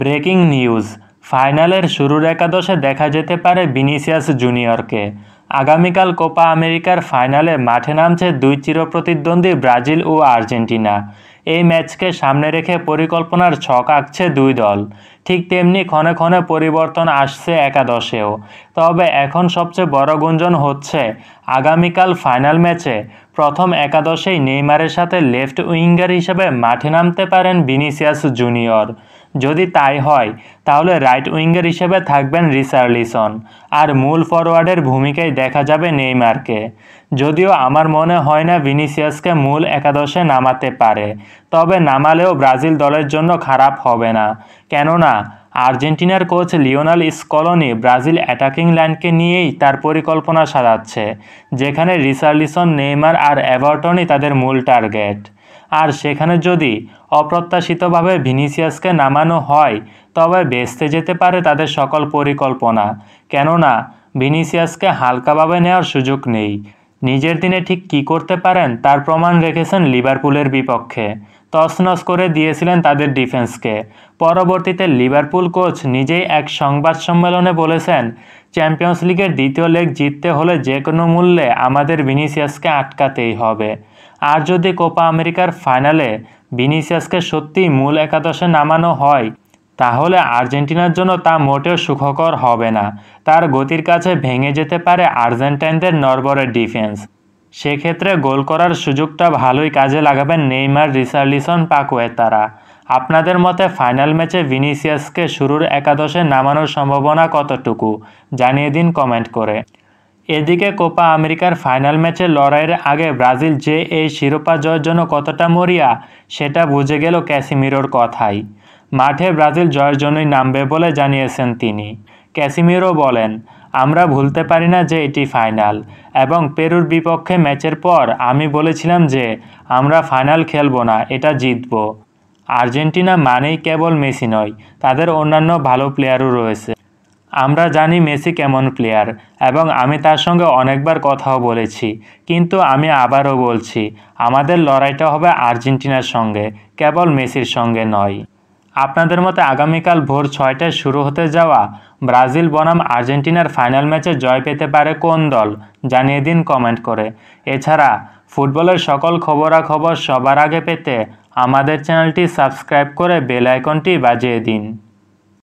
breaking news ফাইনালের শুরুর একাদশে দেখা যেতে পারে বিনিসিয়াস জুনিয়রকে আগামীকাল কোপা আমেরিকার ফাইনালে মাঠে নামছে দুই চিরপ্রতিদ্বন্দ্বী ব্রাজিল ও আর্জেন্টিনা এই ম্যাচকে সামনে রেখে পরিকল্পনার ছক আঁকছে দুই দল ঠিক তেমনি ক্ষণে ক্ষণে পরিবর্তন আসছে একাদশেও তবে এখন সবচেয়ে বড় গুঞ্জন হচ্ছে আগামীকাল ফাইনাল ম্যাচে প্রথম একাদশেই নেইমারের সাথে লেফট উইঙ্গার হিসেবে মাঠে নামতে পারেন বিনিসিয়াস জুনিয়র যদি তাই হয় তাহলে রাইট উইঙ্গার হিসেবে থাকবেন রিসার্লিসন আর মূল ফরওয়ার্ডের ভূমিকায় দেখা যাবে নেইমারকে যদিও আমার মনে হয় না ভিনিসিয়াসকে মূল একাদশে নামাতে পারে তবে নামালেও ব্রাজিল দলের জন্য খারাপ হবে না কেননা আর্জেন্টিনার coach Lionel Scaloni Brazil attacking ল্যান্ডকে নিয়েই তার পরিকল্পনা সাজাচ্ছে যেখানে রিসার্লিসন নেইমার আর অ্যাভার্টনই তাদের মূল টার্গেট আর সেখানে যদি অপ্রত্যাশিতভাবে ভিনিসিয়াসকে নামানো হয় তবে বেসতে যেতে পারে তাদের সকল পরিকল্পনা কেননা ভিনিসিয়াসকে হালকাভাবে নেওয়ার সুযোগ নেই নিজের দিনে ঠিক কি করতে পারেন তার প্রমাণ রেখেছেন লিভারপুলের বিপক্ষে তছনছ করে দিয়েছিলেন তাদের ডিফেন্সকে পরবর্তীতে লিভারপুল কোচ নিজেই এক সংবাদ সম্মেলনে বলেছেন চ্যাম্পিয়ন্স লিগের দ্বিতীয় লেগ জিততে হলে যে কোনো মূল্যে আমাদের ভিনিসিয়াসকে আটকাতেই হবে আর যদি কোপা আমেরিকার ফাইনালে ভিনিসিয়াসকে সত্যি মূল একাদশে নামানো হয় তাহলে আর্জেন্টিনার জন্য তা মোটেও সুখকর হবে না তার গতির কাছে ভেঙে যেতে পারে আর্জেন্টাইনদের নরবরের ডিফেন্স সেক্ষেত্রে গোল করার সুযোগটা ভালোই কাজে লাগাবেন নেইমার রিসার্লিসন তারা আপনাদের মতে ফাইনাল ম্যাচে ভিনিসিয়াসকে শুরুর একাদশে নামানোর সম্ভাবনা কতটুকু জানিয়ে দিন কমেন্ট করে এদিকে কোপা আমেরিকার ফাইনাল ম্যাচে লড়াইয়ের আগে ব্রাজিল যে এই শিরোপা জয়ের জন্য কতটা মরিয়া সেটা বুঝে গেল ক্যাসিমিরোর কথাই মাঠে ব্রাজিল জয়ের জন্যই নামবে বলে জানিয়েছেন তিনি ক্যাসিমিরো বলেন আমরা ভুলতে পারি না যে এটি ফাইনাল এবং পেরুর বিপক্ষে ম্যাচের পর আমি বলেছিলাম যে আমরা ফাইনাল খেলব না এটা জিতব আর্জেন্টিনা মানেই কেবল মেসি নয় তাদের অন্যান্য ভালো প্লেয়ারও রয়েছে আমরা জানি মেসি কেমন প্লেয়ার এবং আমি তার সঙ্গে অনেকবার কথাও বলেছি কিন্তু আমি আবারও বলছি আমাদের লড়াইটা হবে আর্জেন্টিনার সঙ্গে কেবল মেসির সঙ্গে নয় আপনাদের মতে আগামীকাল ভোর ছয়টায় শুরু হতে যাওয়া ব্রাজিল বনাম আর্জেন্টিনার ফাইনাল ম্যাচে জয় পেতে পারে কোন দল জানিয়ে দিন কমেন্ট করে এছাড়া ফুটবলের সকল খবরাখবর সবার আগে পেতে আমাদের চ্যানেলটি সাবস্ক্রাইব করে বেল আইকনটি বাজিয়ে দিন